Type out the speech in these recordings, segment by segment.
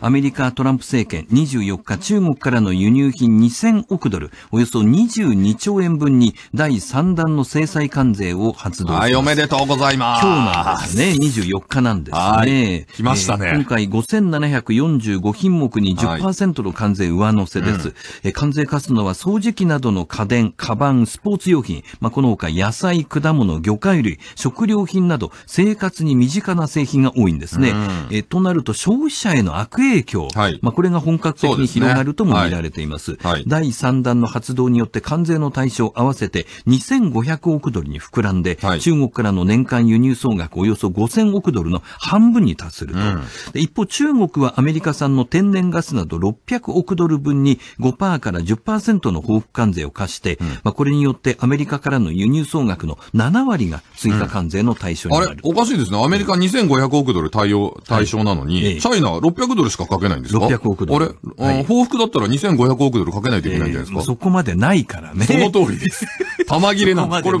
アメリカトランプ政権24日中国からの輸入品2000億ドル、およそ22兆円分に第3弾の制裁関税を発動します。はい、おめでとうございます。今日なんですね。24日なんですね。来ましたね、えー。今回5745品目に10%の関税上乗せです。はいうん、関税課すのは掃除機などの家電、カバン、スポーツ用品、まあ、この他野菜、果物、魚介類、食料品など生活に身近な製品が多いんですね。うん、えとなると消費者への悪影影響、はい、まあ、これが本格的に広がるとも見られています。すねはい、第3弾の発動によって関税の対象合わせて2500億ドルに膨らんで、中国からの年間輸入総額およそ5000億ドルの半分に達すると。うん、一方、中国はアメリカ産の天然ガスなど600億ドル分に5%から10%の報復関税を課して、うん、まあ、これによってアメリカからの輸入総額の7割が追加関税の対象になる、うん、あれ、おかしいですね。アメリカ2500億ドル対応、対象なのに、はいチャイナ600ドルしか書けないんですか ?600 億ドル。あれ、はい、報復だったら2500億ドル書けないといけないんじゃないですか、えー、そこまでないからね。その通りです。玉切れなんです。これ、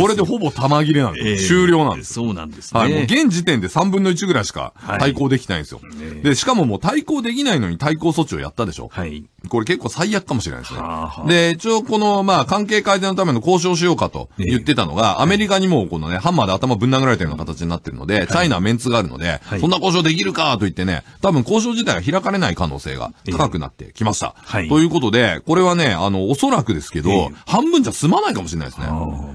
これでほぼ玉切れなんです。終了なんです。そうなんですね。はい。もう現時点で3分の1ぐらいしか対抗できないんですよ。で、しかももう対抗できないのに対抗措置をやったでしょ。はい。これ結構最悪かもしれないですね。で、一応この、まあ、関係改善のための交渉しようかと言ってたのが、アメリカにもこのね、ハンマーで頭ぶん殴られたような形になってるので、チャイナはメンツがあるので、そんな交渉できるかと言ってね、多分交渉自体が開かれない可能性が高くなってきました。ということで、これはね、あの、おそらくですけど、半分じゃ済まないかもしれないですね。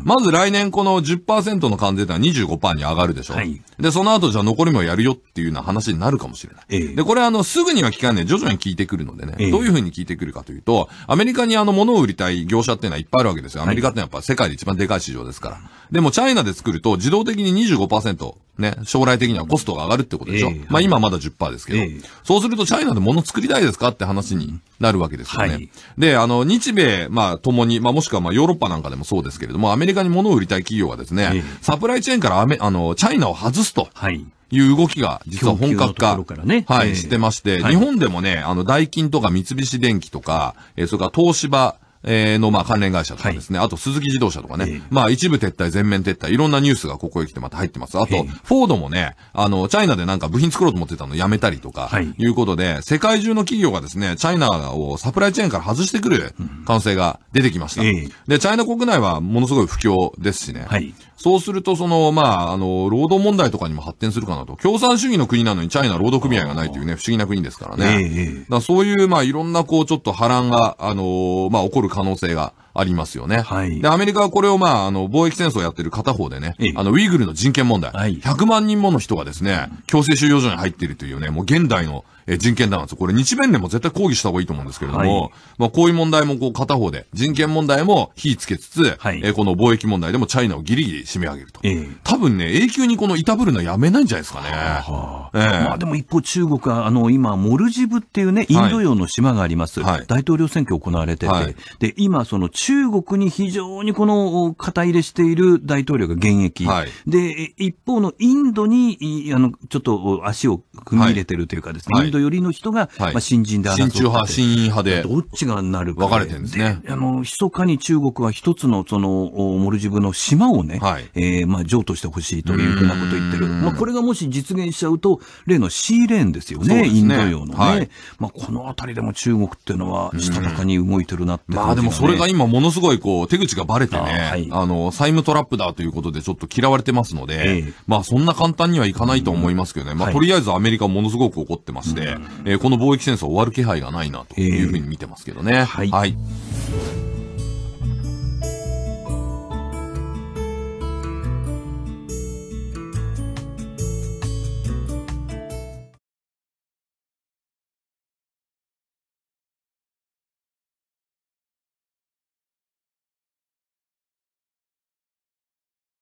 まず来年この10%の関税ってのは25%に上がるでしょ。う。で、その後じゃあ残りもやるよっていうような話になるかもしれない。で、これあの、すぐには聞かない、徐々に聞いてくるのでね、どういうふうに聞いてくるかというと、アメリカにあの物を売りたい業者っていうのはいっぱいあるわけですよ。アメリカってやっぱ世界で一番でかい市場ですから。でもチャイナで作ると自動的に25%、ね、将来的にはコストが上がるってことでしょ。えー、まあ今まだ10%ですけど、えー、そうするとチャイナで物作りたいですかって話になるわけですよね。はい、で、あの、日米、まあ共に、まあもしくはまあヨーロッパなんかでもそうですけれども、アメリカに物を売りたい企業はですね、えー、サプライチェーンからアメ、あの、チャイナを外すと。はいいう動きが実は本格化、ね、はい、してまして、はい、日本でもね、あの、ダイキンとか三菱電機とか、えー、それから東芝、えの、まあ、関連会社とかですね、はい、あと、鈴木自動車とかね、えー、まあ、一部撤退、全面撤退、いろんなニュースがここへ来てまた入ってます。あと、フォードもね、あの、チャイナでなんか部品作ろうと思ってたのやめたりとか、はい、いうことで、世界中の企業がですね、チャイナをサプライチェーンから外してくる可能性が出てきました。で、チャイナ国内はものすごい不況ですしね、はい、そうすると、その、まあ、あの、労働問題とかにも発展するかなと、共産主義の国なのにチャイナ労働組合がないというね、不思議な国ですからね。えー、だそういう、まあ、いろんな、こう、ちょっと波乱が、あのー、まあ、起こる可能性がありますよね。はい。で、アメリカはこれをまあ、あの、貿易戦争やってる片方でね、あの、ウイグルの人権問題、はい、100万人もの人がですね、強制収容所に入っているというね、もう現代のえ人権弾圧。これ日弁連も絶対抗議した方がいいと思うんですけれども、はい、まあこういう問題もこう片方で、人権問題も火つけつつ、はい、えこの貿易問題でもチャイナをギリギリ締め上げると。えー、多分ね、永久にこのいたぶるのはやめないんじゃないですかね。はーえまあでも一方中国は、あの、今、モルジブっていうね、インド洋の島があります。はい、大統領選挙行われてて、で、今その中中国に非常にこの肩入れしている大統領が現役、はい、で一方のインドにあのちょっと足を組み入れてるというか、ですね、はい、インド寄りの人が、まあ、新人でるとか、新中派、新派で、どっちがなるか、分かれてるんですねあの密かに中国は一つのそのモルジブの島をね、はい、えー、まあ、譲渡してほしいというふうなことを言ってる、まあ、これがもし実現しちゃうと、例のシーレーンですよね、ねインド洋のね、まあ、この辺りでも中国っていうのは、したたかに動いてるなって、ね、まあでもそれが今、ものすごいこう、手口がバレてね、あはい、あの、債務トラップだということでちょっと嫌われてますので、えまあそんな簡単にはいかないと思いますけどね、うん、まあとりあえずアメリカものすごく怒ってまして、えー、この貿易戦争終わる気配がないなというふうに見てますけどね。えはい、はい